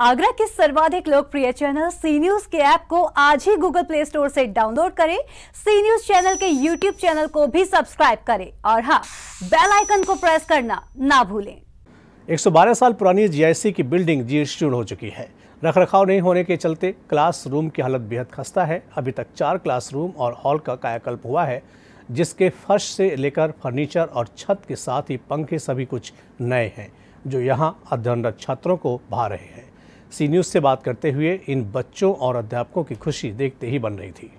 आगरा के सर्वाधिक लोकप्रिय चैनल सी न्यूज के ऐप को आज ही गूगल प्ले स्टोर से डाउनलोड करें सी न्यूज चैनल के यूट्यूब चैनल को भी सब्सक्राइब करें और हाँ बेल आइकन को प्रेस करना ना भूलें 112 साल पुरानी जीआईसी की बिल्डिंग जी हो चुकी है रखरखाव नहीं होने के चलते क्लासरूम की हालत बेहद खस्ता है अभी तक चार क्लासरूम और हॉल का कायाकल्प हुआ है जिसके फर्श से लेकर फर्नीचर और छत के साथ ही पंखे सभी कुछ नए हैं जो यहाँ अध्ययनरत छात्रों को भा रहे हैं सी न्यूज़ से बात करते हुए इन बच्चों और अध्यापकों की खुशी देखते ही बन रही थी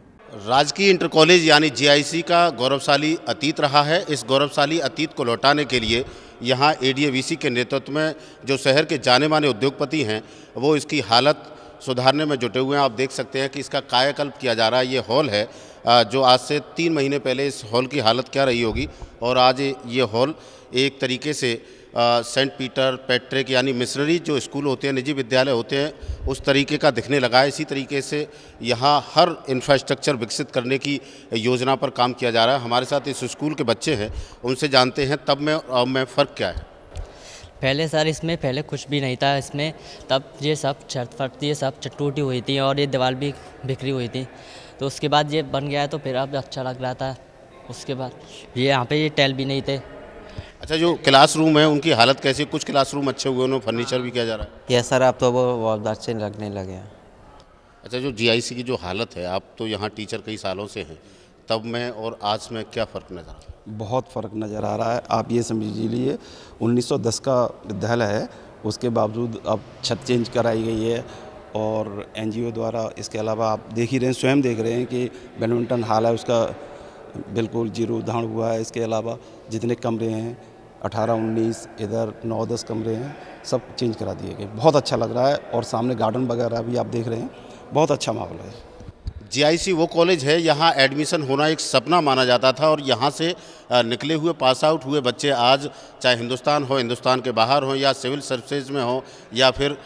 राजकीय इंटर कॉलेज यानी जीआईसी का गौरवशाली अतीत रहा है इस गौरवशाली अतीत को लौटाने के लिए यहाँ ए के नेतृत्व में जो शहर के जाने माने उद्योगपति हैं वो इसकी हालत सुधारने में जुटे हुए हैं आप देख सकते हैं कि इसका कायाकल्प किया जा रहा है ये हॉल है जो आज से तीन महीने पहले इस हॉल की हालत क्या रही होगी और आज ये हॉल एक तरीके से सेंट पीटर पैट्रिक यानी मिशनरी जो स्कूल होते हैं निजी विद्यालय होते हैं उस तरीके का दिखने लगा है इसी तरीके से यहाँ हर इंफ्रास्ट्रक्चर विकसित करने की योजना पर काम किया जा रहा है हमारे साथ इस स्कूल के बच्चे हैं उनसे जानते हैं तब में अब में फ़र्क क्या है पहले सर इसमें पहले कुछ भी नहीं था इसमें तब ये सब छत फटती है सब टूटी हुई थी और ये दीवार भी बिखरी हुई थी तो उसके बाद ये बन गया है तो फिर अब अच्छा लग रहा था उसके बाद ये यहाँ पे ये टैल भी नहीं थे अच्छा जो क्लासरूम है उनकी हालत कैसी कुछ क्लासरूम अच्छे हुए उन्होंने फर्नीचर भी किया जा रहा है ये सर अब तो वो बहुत अच्छे लगने लगे हैं अच्छा जो जीआईसी की जो हालत है आप तो यहाँ टीचर कई सालों से हैं तब में और आज में क्या फ़र्क नज़र आ रहा है बहुत फ़र्क नज़र आ रहा है आप ये समझिए उन्नीस का विद्यालय है उसके बावजूद अब छत चेंज कराई गई है और एनजीओ द्वारा इसके अलावा आप देख ही रहे हैं स्वयं देख रहे हैं कि बैडमिंटन हाल है उसका बिल्कुल जीरो धान हुआ है इसके अलावा जितने कमरे हैं अठारह उन्नीस इधर नौ दस कमरे हैं सब चेंज करा दिए गए बहुत अच्छा लग रहा है और सामने गार्डन वगैरह भी आप देख रहे हैं बहुत अच्छा माहौल है जीआईसी वो कॉलेज है यहाँ एडमिशन होना एक सपना माना जाता था और यहाँ से निकले हुए पास आउट हुए बच्चे आज चाहे हिंदुस्तान हो हिंदुस्तान के बाहर हों या सिविल सर्विसेज में हों या फिर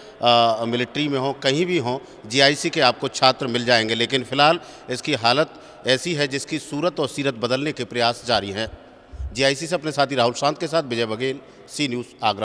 मिलिट्री में हो कहीं भी हों जीआईसी के आपको छात्र मिल जाएंगे लेकिन फ़िलहाल इसकी हालत ऐसी है जिसकी सूरत और सीरत बदलने के प्रयास जारी हैं जी से अपने साथी राहुल शांत के साथ विजय बघेल सी न्यूज़ आगरा